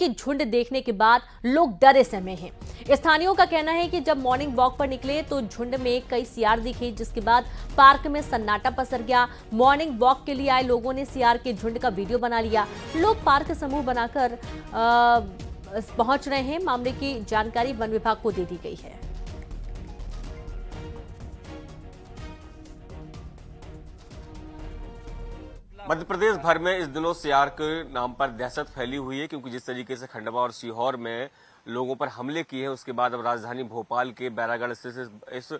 के झुंड देखने के बाद लोग डरे समय हैं स्थानियों का कहना है कि जब मॉर्निंग वॉक पर निकले तो झुंड में कई सियार दिखे जिसके बाद पार्क में सन्नाटा पसर गया मॉर्निंग वॉक के लिए आए लोगों ने सियार के झुंड का वीडियो बना लिया लोग पार्क समूह बनाकर पहुंच रहे हैं मामले की जानकारी वन विभाग को दे दी गई है मध्य प्रदेश भर में इस दिनों सियार के नाम पर दहशत फैली हुई है क्योंकि जिस तरीके से खंडवा और सीहोर में लोगों पर हमले किए हैं उसके बाद अब राजधानी भोपाल के बैरागढ़ स्थित इस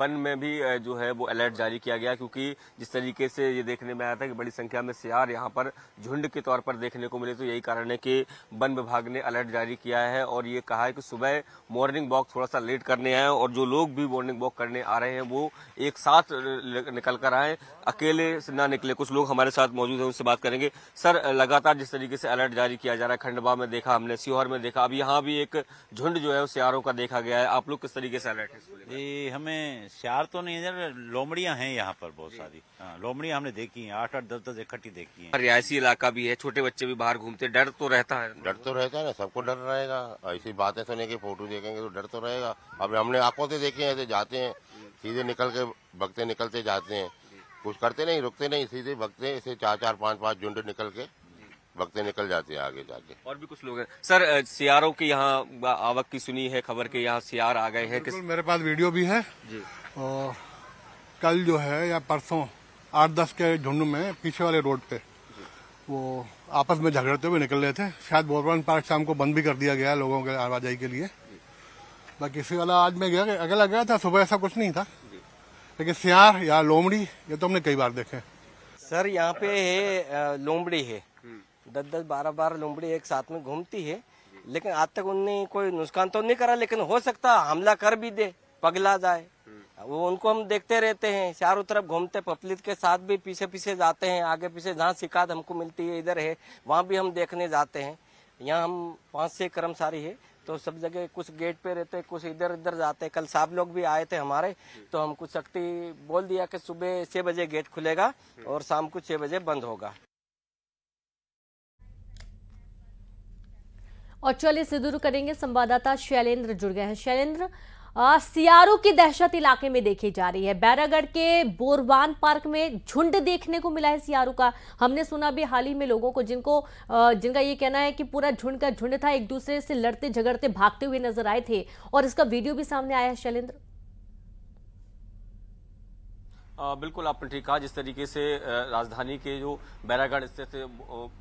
वन में भी जो है वो अलर्ट जारी किया गया क्योंकि जिस तरीके से ये देखने में आया था कि बड़ी संख्या में सियार यहाँ पर झुंड के तौर पर देखने को मिले तो यही कारण है कि वन विभाग ने अलर्ट जारी किया है और ये कहा है कि सुबह मॉर्निंग वॉक थोड़ा सा लेट करने आए और जो लोग भी मॉर्निंग वॉक करने आ रहे हैं वो एक साथ निकल कर आए अकेले ना निकले कुछ लोग हमारे साथ मौजूद हैं उनसे बात करेंगे सर लगातार जिस तरीके से अलर्ट जारी किया जा रहा है खंडवा में देखा हमने सीहोर में देखा अब यहाँ यहाँ भी एक झुंड जो है वो सियारों का देखा गया है आप लोग किस तरीके से अलर्ट है हमें सियार तो नहीं है लोमड़िया हैं यहाँ पर बहुत सारी हाँ, लोमड़िया हमने देखी है आठ आठ दस दस इकट्ठी देखी है रियासी इलाका भी है छोटे बच्चे भी बाहर घूमते डर तो रहता है डर तो रहता है सबको डर रहेगा ऐसी बातें सुने की फोटो देखेंगे तो डर तो रहेगा अब हमने आंखों से देखे ऐसे जाते हैं सीधे निकल के भगते निकलते जाते हैं कुछ करते नहीं रुकते नहीं सीधे भगते ऐसे चार चार पाँच पाँच झुंड निकल के वक्त निकल जाते हैं आगे जाके और भी कुछ लोग हैं सर सियारों की यहाँ आवक की सुनी है खबर के यहाँ सियार आ गए हैं किस... मेरे पास वीडियो भी है जी और कल जो है या परसों आठ दस के झुंड में पीछे वाले रोड पे वो आपस में झगड़ते हुए निकल रहे थे शायद बोरवन पार्क शाम को बंद भी कर दिया गया लोगों के आवाजाही के लिए बाकी इसी वाला आज मैं गया अगला गया था सुबह ऐसा कुछ नहीं था लेकिन सियार या लोमड़ी ये तो हमने कई बार देखे सर यहाँ पे है लोमड़ी है दस दस बारह बारह लोमड़ी एक साथ में घूमती है लेकिन आज तक उनने कोई नुकसान तो नहीं करा लेकिन हो सकता हमला कर भी दे पगला जाए वो उनको हम देखते रहते हैं चारों तरफ घूमते पब्लिक के साथ भी पीछे पीछे जाते हैं आगे पीछे जहाँ शिकायत हमको मिलती है इधर है वहाँ भी हम देखने जाते हैं यहाँ हम पाँच छः कर्मचारी है तो सब जगह कुछ गेट पे रहते हैं कुछ इधर उधर जाते कल साहब लोग भी आए थे हमारे तो हमको शक्ति बोल दिया कि सुबह छह बजे गेट खुलेगा और शाम को छह बजे बंद होगा और चलिए से करेंगे संवाददाता शैलेंद्र जुड़ गए हैं शैलेंद्र सियारों की दहशत इलाके में देखी जा रही है बैरागढ़ के बोरवान पार्क में झुंड देखने को मिला है सियारों का हमने सुना भी हाल ही में लोगों को जिनको जिनका ये कहना है कि पूरा झुंड का झुंड था एक दूसरे से लड़ते झगड़ते भागते हुए नजर आए थे और इसका वीडियो भी सामने आया है शैलेंद्र बिल्कुल आपने ठीक कहा जिस तरीके से राजधानी के जो बैरागढ़ स्थित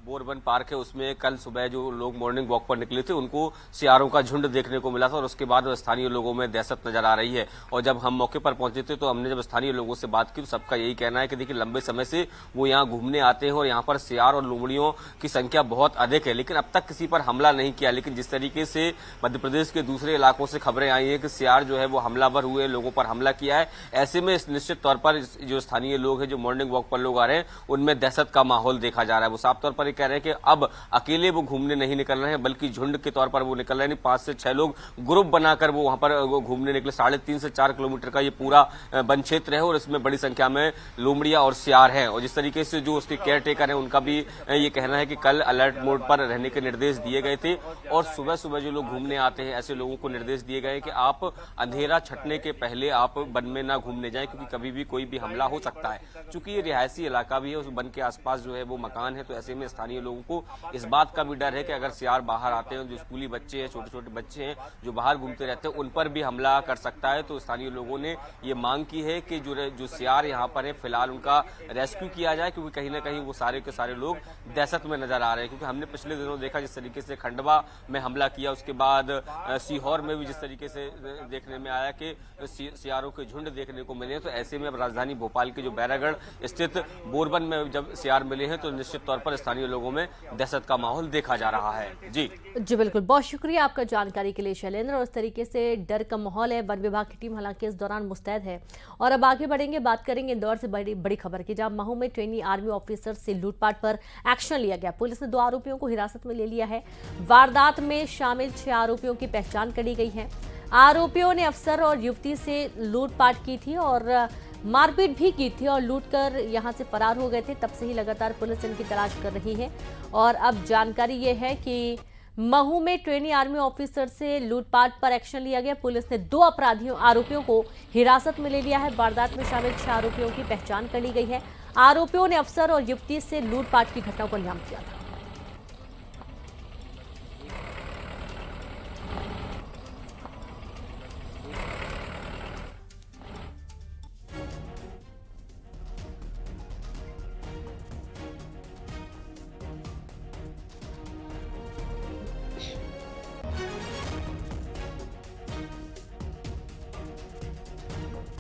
बोरबन पार्क है उसमें कल सुबह जो लोग मॉर्निंग वॉक पर निकले थे उनको सियारों का झुंड देखने को मिला था और उसके बाद स्थानीय लोगों में दहशत नजर आ रही है और जब हम मौके पर पहुंचे थे तो हमने जब स्थानीय लोगों से बात की तो सबका यही कहना है कि देखिए लंबे समय से वो यहाँ घूमने आते हैं और यहाँ पर सियार और लुमड़ियों की संख्या बहुत अधिक है लेकिन अब तक किसी पर हमला नहीं किया लेकिन जिस तरीके से मध्य प्रदेश के दूसरे इलाकों से खबरें आई है कि सियार जो है वो हमलावर हुए लोगों पर हमला किया है ऐसे में निश्चित तौर पर जो स्थानीय लोग हैं जो मॉर्निंग वॉक पर लोग आ रहे हैं उनमें दहशत का माहौल देखा जा रहा है वो साफ तौर पर कह रहे हैं कि अब अकेले वो घूमने नहीं निकल रहे हैं बल्कि झुंड के तौर पर वो निकल रहे हैं पांच से छह लोग ग्रुप बनाकर वो वहां पर घूमने निकले साढ़े तीन से चार किलोमीटर का ये पूरा वन क्षेत्र है और इसमें बड़ी संख्या में लोमड़िया और सियार है और जिस तरीके से जो उसके केयर टेकर है उनका भी ये कहना है कि कल अलर्ट मोड पर रहने के निर्देश दिए गए थे और सुबह सुबह जो लोग घूमने आते हैं ऐसे लोगों को निर्देश दिए गए कि आप अंधेरा छटने के पहले आप वन में ना घूमने जाए क्योंकि कभी भी कोई भी हमला हो सकता है चूंकि ये रिहायशी इलाका भी है उस बन के आसपास जो है वो मकान है तो ऐसे में स्थानीय लोगों को इस बात का भी डर है कि अगर सियार बाहर आते हैं जो स्कूली बच्चे हैं छोटे छोटे बच्चे हैं जो बाहर घूमते रहते हैं उन पर भी हमला कर सकता है तो स्थानीय लोगों ने ये मांग की है कि जो जो सियार यहाँ पर है फिलहाल उनका रेस्क्यू किया जाए क्योंकि कहीं ना कहीं वो सारे के सारे लोग दहशत में नजर आ रहे हैं क्योंकि हमने पिछले दिनों देखा जिस तरीके से खंडवा में हमला किया उसके बाद सीहोर में भी जिस तरीके से देखने में आया कि सियारों के झुंड देखने को मिले तो ऐसे में अब राजधानी राजधानी भोपाल के जो बैरागढ़ स्थित बोरबन में जब सियार मिले हैं तो निश्चित तौर पर स्थानीय लोगों में दहशत का माहौल देखा जा रहा है जी जी बिल्कुल बहुत शुक्रिया आपका जानकारी के लिए शैलेंद्र और इस तरीके से डर का माहौल है वन विभाग की टीम हालांकि इस दौरान मुस्तैद है और अब आगे बढ़ेंगे बात करेंगे इंदौर से बड़ी बड़ी खबर की जहां महू में ट्रेनी आर्मी ऑफिसर से लूटपाट पर एक्शन लिया गया पुलिस ने दो आरोपियों को हिरासत में ले लिया है वारदात में शामिल छह आरोपियों की पहचान करी गई है आरोपियों ने अफसर और युवती से लूटपाट की थी और मारपीट भी की थी और लूट कर यहाँ से फरार हो गए थे तब से ही लगातार पुलिस इनकी तलाश कर रही है और अब जानकारी ये है कि महू में ट्रेनी आर्मी ऑफिसर से लूटपाट पर एक्शन लिया गया पुलिस ने दो अपराधियों आरोपियों को हिरासत में ले लिया है वारदात में शामिल छह आरोपियों की पहचान कर ली गई है आरोपियों ने अफसर और युवती से लूटपाट की घटना को अंजाम दिया था